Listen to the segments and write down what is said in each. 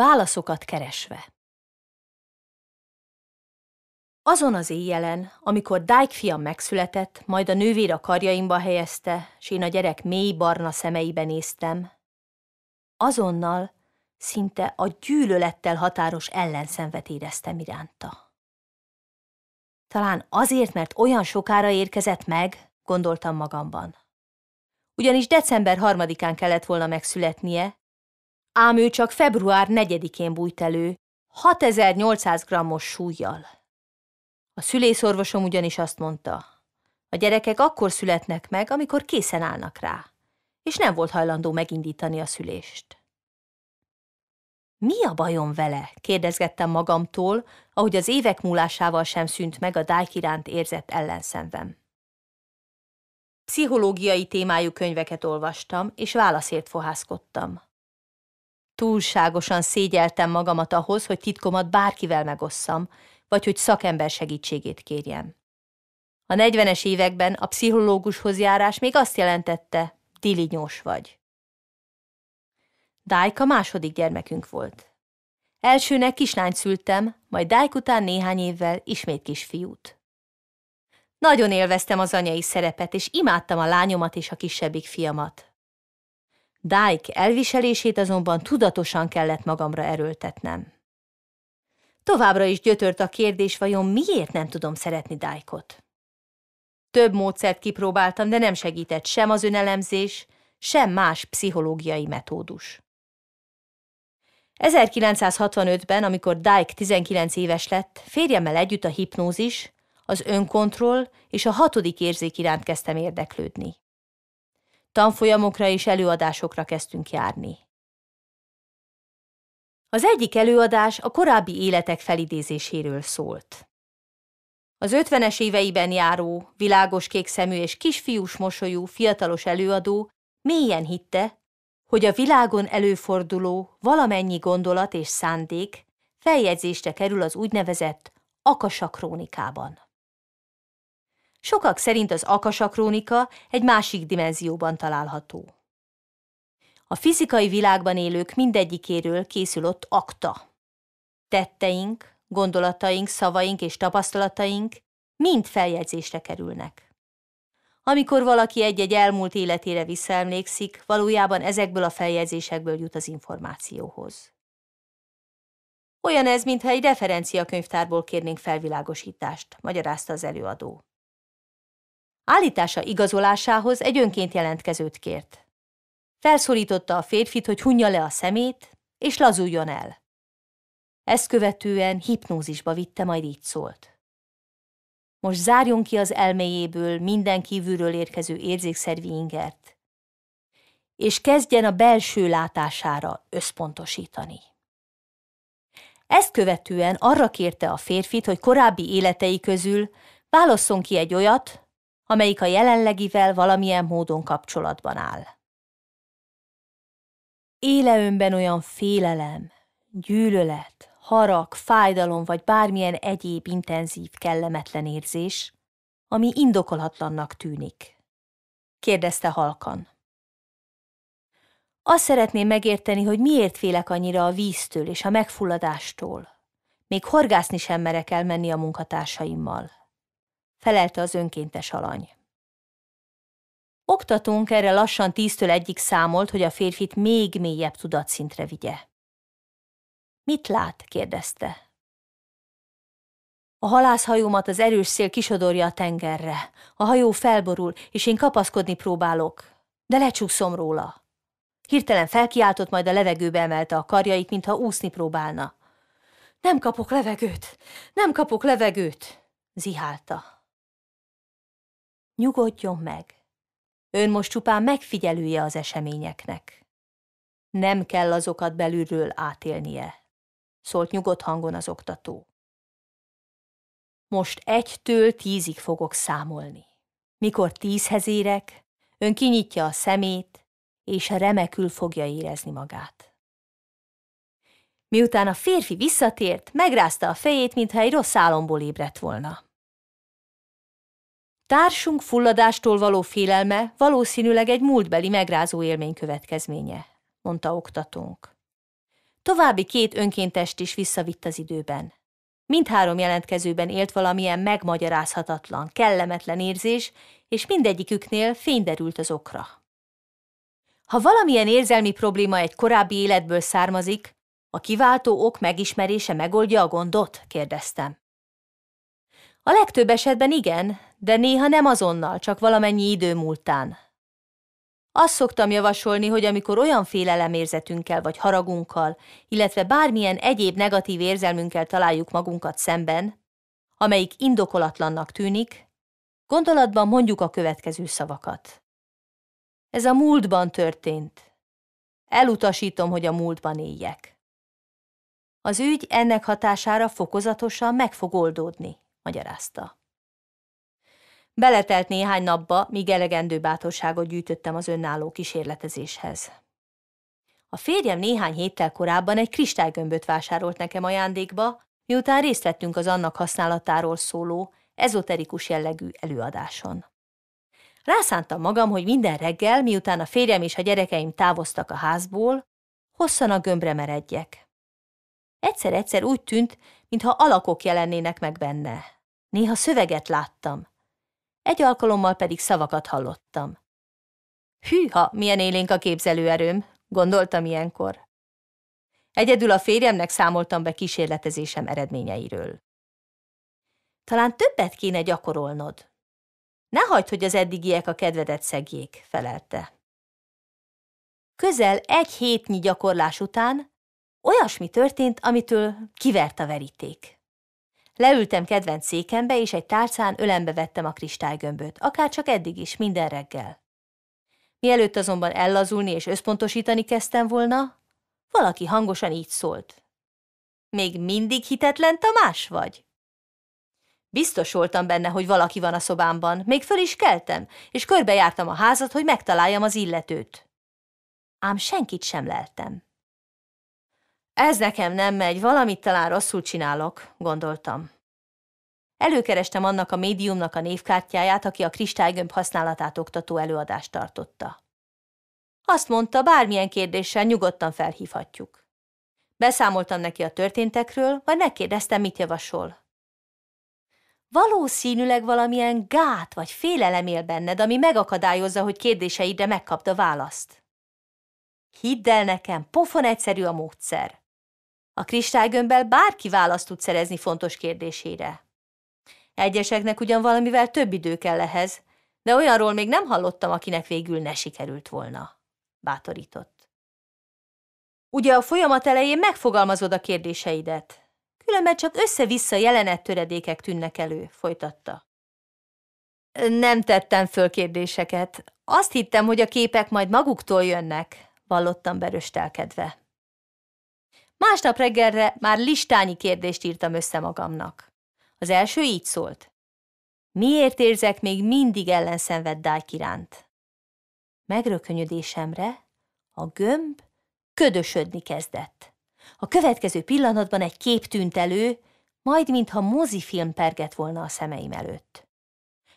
Válaszokat keresve Azon az éjjelen, amikor Dyke fiam megszületett, majd a nővér a karjaimba helyezte, s én a gyerek mély barna szemeibe néztem, azonnal szinte a gyűlölettel határos ellenszenvet éreztem iránta. Talán azért, mert olyan sokára érkezett meg, gondoltam magamban. Ugyanis december harmadikán kellett volna megszületnie, ám ő csak február 4-én bújt elő, 6800 grammos súlyjal. A szülészorvosom ugyanis azt mondta, a gyerekek akkor születnek meg, amikor készen állnak rá, és nem volt hajlandó megindítani a szülést. Mi a bajom vele? kérdezgettem magamtól, ahogy az évek múlásával sem szűnt meg a dájk iránt érzett ellenszenvem. Pszichológiai témájú könyveket olvastam, és válaszért fohászkodtam túlságosan szégyeltem magamat ahhoz, hogy titkomat bárkivel megosszam, vagy hogy szakember segítségét kérjem. A 40-es években a pszichológushoz járás még azt jelentette, dilinyós vagy. Dájka második gyermekünk volt. Elsőnek kislányt szültem, majd Dájk után néhány évvel ismét kisfiút. Nagyon élveztem az anyai szerepet, és imádtam a lányomat és a kisebbik fiamat. Dyke elviselését azonban tudatosan kellett magamra erőltetnem. Továbbra is gyötört a kérdés, vajon miért nem tudom szeretni Dykot? Több módszert kipróbáltam, de nem segített sem az önelemzés, sem más pszichológiai metódus. 1965-ben, amikor Dyke 19 éves lett, férjemmel együtt a hipnózis, az önkontroll és a hatodik érzék iránt kezdtem érdeklődni. Tanfolyamokra és előadásokra kezdtünk járni. Az egyik előadás a korábbi életek felidézéséről szólt. Az ötvenes éveiben járó, világos kék szemű és kisfiús mosolyú fiatalos előadó mélyen hitte, hogy a világon előforduló valamennyi gondolat és szándék feljegyzésre kerül az úgynevezett akasakrónikában. Sokak szerint az akasakrónika egy másik dimenzióban található. A fizikai világban élők mindegyikéről készül ott akta. Tetteink, gondolataink, szavaink és tapasztalataink mind feljegyzésre kerülnek. Amikor valaki egy-egy elmúlt életére visszaemlékszik, valójában ezekből a feljegyzésekből jut az információhoz. Olyan ez, mintha egy referenciakönyvtárból kérnénk felvilágosítást, magyarázta az előadó. Állítása igazolásához egy önként jelentkezőt kért. Felszólította a férfit, hogy hunja le a szemét, és lazuljon el. Ezt követően hipnózisba vitte, majd így szólt. Most zárjon ki az elméjéből minden kívülről érkező érzékszervi ingert, és kezdjen a belső látására összpontosítani. Ezt követően arra kérte a férfit, hogy korábbi életei közül válasszon ki egy olyat, amelyik a jelenlegivel valamilyen módon kapcsolatban áll. Éle önben olyan félelem, gyűlölet, harag, fájdalom vagy bármilyen egyéb intenzív, kellemetlen érzés, ami indokolhatlannak tűnik. Kérdezte halkan. Azt szeretném megérteni, hogy miért félek annyira a víztől és a megfulladástól. Még horgászni sem merek elmenni a munkatársaimmal felelte az önkéntes alany. Oktatónk erre lassan tíztől egyik számolt, hogy a férfit még mélyebb tudatszintre vigye. Mit lát? kérdezte. A halászhajómat az erős szél kisodorja a tengerre. A hajó felborul, és én kapaszkodni próbálok, de lecsúszom róla. Hirtelen felkiáltott, majd a levegőbe emelte a karjait, mintha úszni próbálna. Nem kapok levegőt! Nem kapok levegőt! zihálta. Nyugodjon meg! Ön most csupán megfigyelője az eseményeknek. Nem kell azokat belülről átélnie, szólt nyugodt hangon az oktató. Most egytől tízig fogok számolni. Mikor tízhez érek, ön kinyitja a szemét, és remekül fogja érezni magát. Miután a férfi visszatért, megrázta a fejét, mintha egy rossz álomból ébredt volna. Társunk fulladástól való félelme valószínűleg egy múltbeli megrázó élmény következménye, mondta oktatónk. További két önkéntest is visszavitt az időben. Mindhárom jelentkezőben élt valamilyen megmagyarázhatatlan, kellemetlen érzés, és mindegyiküknél derült az okra. Ha valamilyen érzelmi probléma egy korábbi életből származik, a kiváltó ok megismerése megoldja a gondot? kérdeztem. A legtöbb esetben igen, de néha nem azonnal, csak valamennyi idő múltán. Azt szoktam javasolni, hogy amikor olyan félelemérzetünkkel vagy haragunkkal, illetve bármilyen egyéb negatív érzelmünkkel találjuk magunkat szemben, amelyik indokolatlannak tűnik, gondolatban mondjuk a következő szavakat. Ez a múltban történt. Elutasítom, hogy a múltban éljek. Az ügy ennek hatására fokozatosan meg fog oldódni, magyarázta. Beletelt néhány napba, míg elegendő bátorságot gyűjtöttem az önálló kísérletezéshez. A férjem néhány héttel korábban egy kristálygömböt vásárolt nekem ajándékba, miután részt vettünk az annak használatáról szóló, ezoterikus jellegű előadáson. Rászántam magam, hogy minden reggel, miután a férjem és a gyerekeim távoztak a házból, hosszan a gömbre meredjek. Egyszer-egyszer úgy tűnt, mintha alakok jelennének meg benne. Néha szöveget láttam, egy alkalommal pedig szavakat hallottam. Hűha, milyen élénk a képzelőerőm, gondoltam ilyenkor. Egyedül a férjemnek számoltam be kísérletezésem eredményeiről. Talán többet kéne gyakorolnod. Ne hagyd, hogy az eddigiek a kedvedet szegjék, felelte. Közel egy hétnyi gyakorlás után olyasmi történt, amitől kivert a veríték. Leültem kedvenc székembe, és egy tárcán ölembe vettem a kristálygömböt, akár csak eddig is, minden reggel. Mielőtt azonban ellazulni és összpontosítani kezdtem volna, valaki hangosan így szólt. Még mindig hitetlen Tamás vagy? Biztos voltam benne, hogy valaki van a szobámban, még föl is keltem, és körbejártam a házat, hogy megtaláljam az illetőt. Ám senkit sem leltem. Ez nekem nem megy, valamit talán rosszul csinálok, gondoltam. Előkerestem annak a médiumnak a névkártyáját, aki a kristálygömb használatát oktató előadást tartotta. Azt mondta, bármilyen kérdéssel nyugodtan felhívhatjuk. Beszámoltam neki a történtekről, majd megkérdeztem, mit javasol. Valószínűleg valamilyen gát vagy félelem él benned, ami megakadályozza, hogy kérdéseidre megkapd a választ. Hidd el nekem, pofon egyszerű a módszer. A kristálygömbbel bárki választ tud szerezni fontos kérdésére. Egyeseknek ugyan valamivel több idő kell ehhez, de olyanról még nem hallottam, akinek végül ne sikerült volna. Bátorított. Ugye a folyamat elején megfogalmazod a kérdéseidet. Különben csak össze-vissza töredékek tűnnek elő, folytatta. Nem tettem föl kérdéseket. Azt hittem, hogy a képek majd maguktól jönnek, vallottam beröstelkedve. Másnap reggelre már listányi kérdést írtam össze magamnak. Az első így szólt. Miért érzek még mindig ellenszenved Dike iránt? Megrökönyödésemre a gömb ködösödni kezdett. A következő pillanatban egy kép tűnt elő, majd mintha mozifilm pergett volna a szemeim előtt.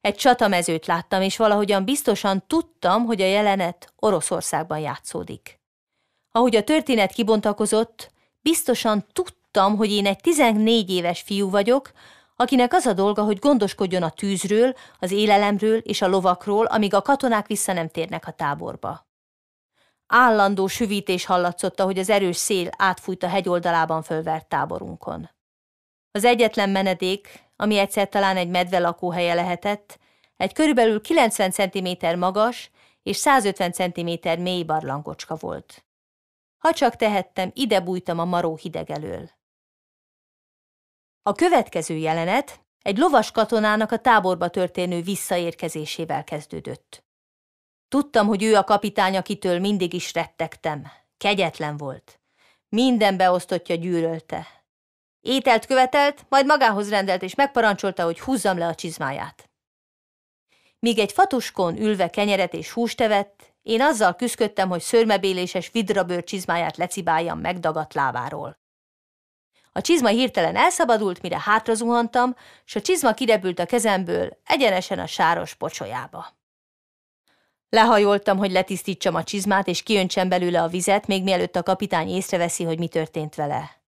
Egy csatamezőt láttam, és valahogyan biztosan tudtam, hogy a jelenet Oroszországban játszódik. Ahogy a történet kibontakozott, Biztosan tudtam, hogy én egy 14 éves fiú vagyok, akinek az a dolga, hogy gondoskodjon a tűzről, az élelemről és a lovakról, amíg a katonák vissza nem térnek a táborba. Állandó süvítés hallatszott, hogy az erős szél átfújt a hegyoldalában fölvert táborunkon. Az egyetlen menedék, ami egyszer talán egy medve lakóhelye lehetett, egy körülbelül 90 cm magas és 150 cm mély barlangocska volt. Ha csak tehettem, ide bújtam a maró hideg elől. A következő jelenet egy lovas katonának a táborba történő visszaérkezésével kezdődött. Tudtam, hogy ő a kapitány, akitől mindig is rettegtem. Kegyetlen volt. Minden beosztottja gyűrölte. Ételt követelt, majd magához rendelt és megparancsolta, hogy húzzam le a csizmáját. Míg egy fatuskon ülve kenyeret és húst evett, én azzal küzdködtem, hogy szörmebéléses vidrabőr csizmáját lecibáljam megdagadt lábáról. A csizma hirtelen elszabadult, mire hátra zuhantam, s a csizma kirepült a kezemből, egyenesen a sáros pocsolyába. Lehajoltam, hogy letisztítsam a csizmát, és kiöntsem belőle a vizet, még mielőtt a kapitány észreveszi, hogy mi történt vele.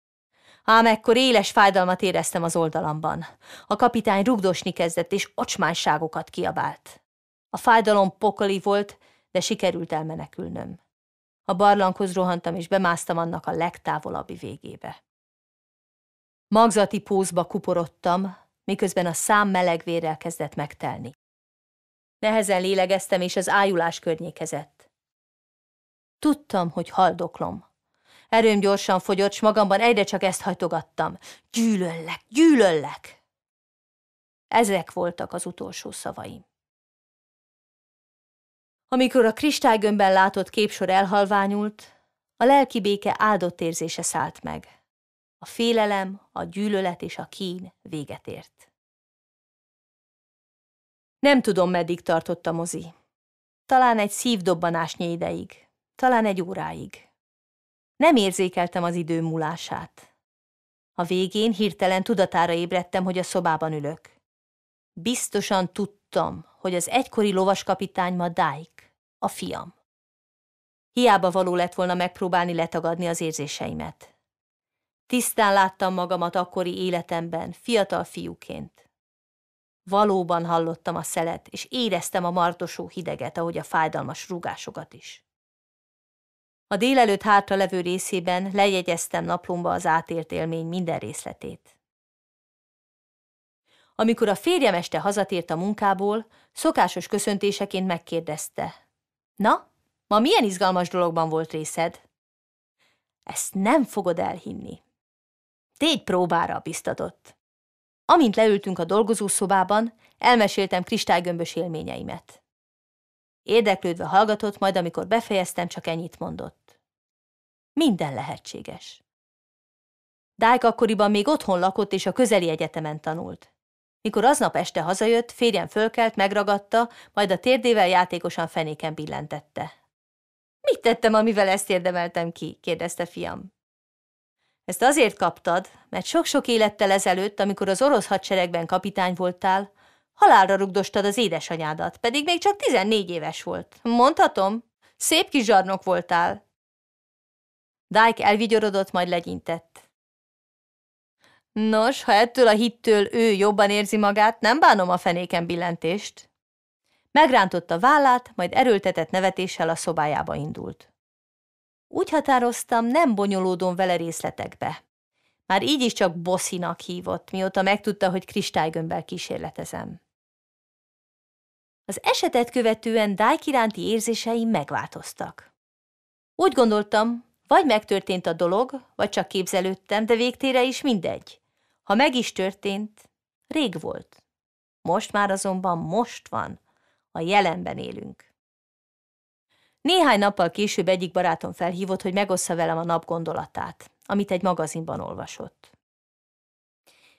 Ám ekkor éles fájdalmat éreztem az oldalamban. A kapitány rugdosni kezdett, és ocsmánságokat kiabált. A fájdalom pokoli volt, de sikerült elmenekülnöm. A barlanghoz rohantam, és bemásztam annak a legtávolabbi végébe. Magzati pózba kuporodtam, miközben a szám melegvérrel kezdett megtelni. Nehezen lélegeztem, és az ájulás környékezett. Tudtam, hogy haldoklom. Erőm gyorsan fogyott, s magamban egyre csak ezt hajtogattam. Gyűlöllek, gyűlöllek! Ezek voltak az utolsó szavaim. Amikor a kristálygömbben látott képsor elhalványult, a lelki béke áldott érzése szállt meg. A félelem, a gyűlölet és a kín véget ért. Nem tudom, meddig tartott a mozi. Talán egy szívdobbanásnyi ideig, talán egy óráig. Nem érzékeltem az idő múlását. A végén hirtelen tudatára ébredtem, hogy a szobában ülök. Biztosan tudtam, hogy az egykori lovaskapitány ma Dyke, a fiam. Hiába való lett volna megpróbálni letagadni az érzéseimet. Tisztán láttam magamat akkori életemben, fiatal fiúként. Valóban hallottam a szelet, és éreztem a martosó hideget, ahogy a fájdalmas rúgásokat is. A délelőtt hátra levő részében lejegyeztem naplomba az átért élmény minden részletét. Amikor a férjem este hazatért a munkából, szokásos köszöntéseként megkérdezte, Na, ma milyen izgalmas dologban volt részed? Ezt nem fogod elhinni. Tégy próbára biztatott. Amint leültünk a dolgozószobában, elmeséltem kristálygömbös élményeimet. Érdeklődve hallgatott, majd amikor befejeztem, csak ennyit mondott. Minden lehetséges. Dájk akkoriban még otthon lakott és a közeli egyetemen tanult. Mikor aznap este hazajött, férjem fölkelt, megragadta, majd a térdével játékosan fenéken billentette. Mit tettem, amivel ezt érdemeltem ki? kérdezte fiam. Ezt azért kaptad, mert sok-sok élettel ezelőtt, amikor az orosz hadseregben kapitány voltál, halálra rugdostad az édesanyádat, pedig még csak 14 éves volt. Mondhatom, szép kis zsarnok voltál. Dyke elvigyorodott, majd legyintett. Nos, ha ettől a hittől ő jobban érzi magát, nem bánom a fenéken billentést. Megrántotta vállát, majd erőltetett nevetéssel a szobájába indult. Úgy határoztam, nem bonyolódom vele részletekbe. Már így is csak bosszinak hívott, mióta megtudta, hogy kristálygömbbel kísérletezem. Az esetet követően Dyke iránti érzéseim megváltoztak. Úgy gondoltam, vagy megtörtént a dolog, vagy csak képzelődtem, de végtére is mindegy. Ha meg is történt, rég volt. Most már azonban most van, a jelenben élünk. Néhány nappal később egyik barátom felhívott, hogy megossza velem a nap gondolatát, amit egy magazinban olvasott.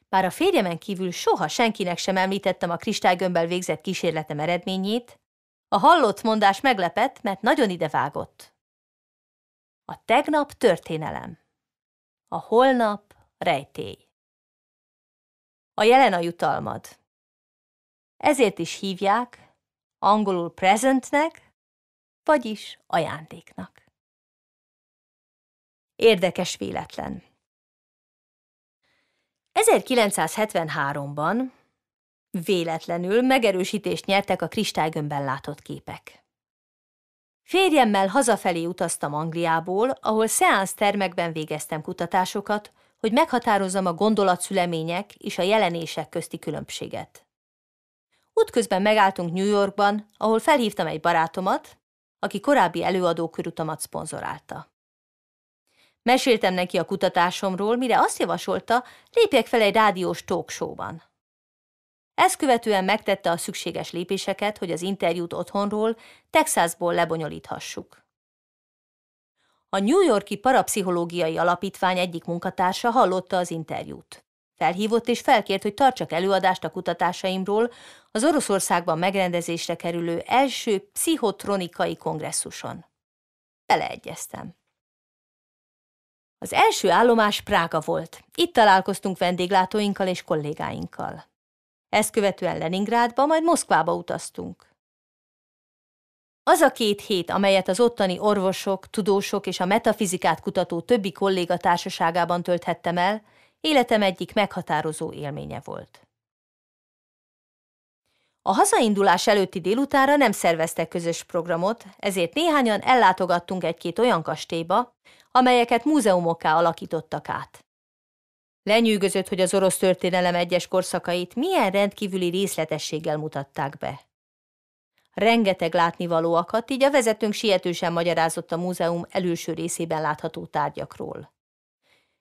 Bár a férjemen kívül soha senkinek sem említettem a kristálygömbbel végzett kísérletem eredményét, a hallott mondás meglepett, mert nagyon idevágott. A tegnap történelem. A holnap rejtély. A jelen a jutalmad. Ezért is hívják angolul presentnek, vagyis ajándéknak. Érdekes véletlen. 1973-ban véletlenül megerősítést nyertek a kristálygömbben látott képek. Férjemmel hazafelé utaztam Angliából, ahol szeánsz termekben végeztem kutatásokat, hogy meghatározzam a gondolatszülemények és a jelenések közti különbséget. Útközben megálltunk New Yorkban, ahol felhívtam egy barátomat, aki korábbi előadókörutamat szponzorálta. Meséltem neki a kutatásomról, mire azt javasolta, lépjek fel egy rádiós talk show-ban. Ezt követően megtette a szükséges lépéseket, hogy az interjút otthonról, Texasból lebonyolíthassuk. A New Yorki Parapszichológiai Alapítvány egyik munkatársa hallotta az interjút. Felhívott és felkért, hogy tartsak előadást a kutatásaimról az Oroszországban megrendezésre kerülő első pszichotronikai kongresszuson. Beleegyeztem. Az első állomás Prága volt. Itt találkoztunk vendéglátóinkkal és kollégáinkkal. Ezt követően Leningrádba, majd Moszkvába utaztunk. Az a két hét, amelyet az ottani orvosok, tudósok és a metafizikát kutató többi kolléga társaságában tölthettem el, életem egyik meghatározó élménye volt. A hazaindulás előtti délutára nem szerveztek közös programot, ezért néhányan ellátogattunk egy-két olyan kastélyba, amelyeket múzeumokká alakítottak át. Lenyűgözött, hogy az orosz történelem egyes korszakait milyen rendkívüli részletességgel mutatták be. Rengeteg látnivalóakat, így a vezetőnk sietősen magyarázott a múzeum előső részében látható tárgyakról.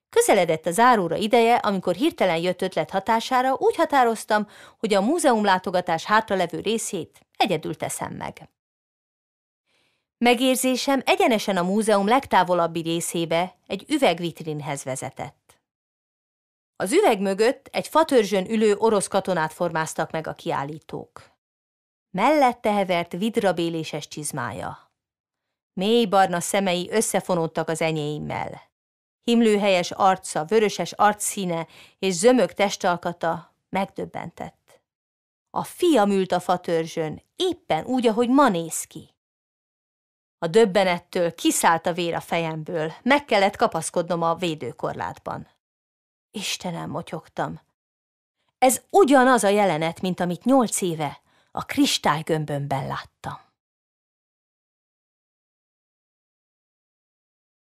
Közeledett a záróra ideje, amikor hirtelen jött ötlet hatására, úgy határoztam, hogy a múzeum látogatás hátralevő részét egyedül teszem meg. Megérzésem egyenesen a múzeum legtávolabbi részébe, egy üvegvitrinhez vezetett. Az üveg mögött egy fatörzsön ülő orosz katonát formáztak meg a kiállítók. Mellette hevert vidrabéléses csizmája. Mély barna szemei összefonódtak az enyéimmel. Himlőhelyes arca, vöröses arcszíne és zömök testalkata megdöbbentett. A fiam ült a fatörzsön, éppen úgy, ahogy ma néz ki. A döbbenettől kiszállt a vér a fejemből, meg kellett kapaszkodnom a védőkorlátban. Istenem, motyogtam. Ez ugyanaz a jelenet, mint amit nyolc éve a kristálygömbönben láttam.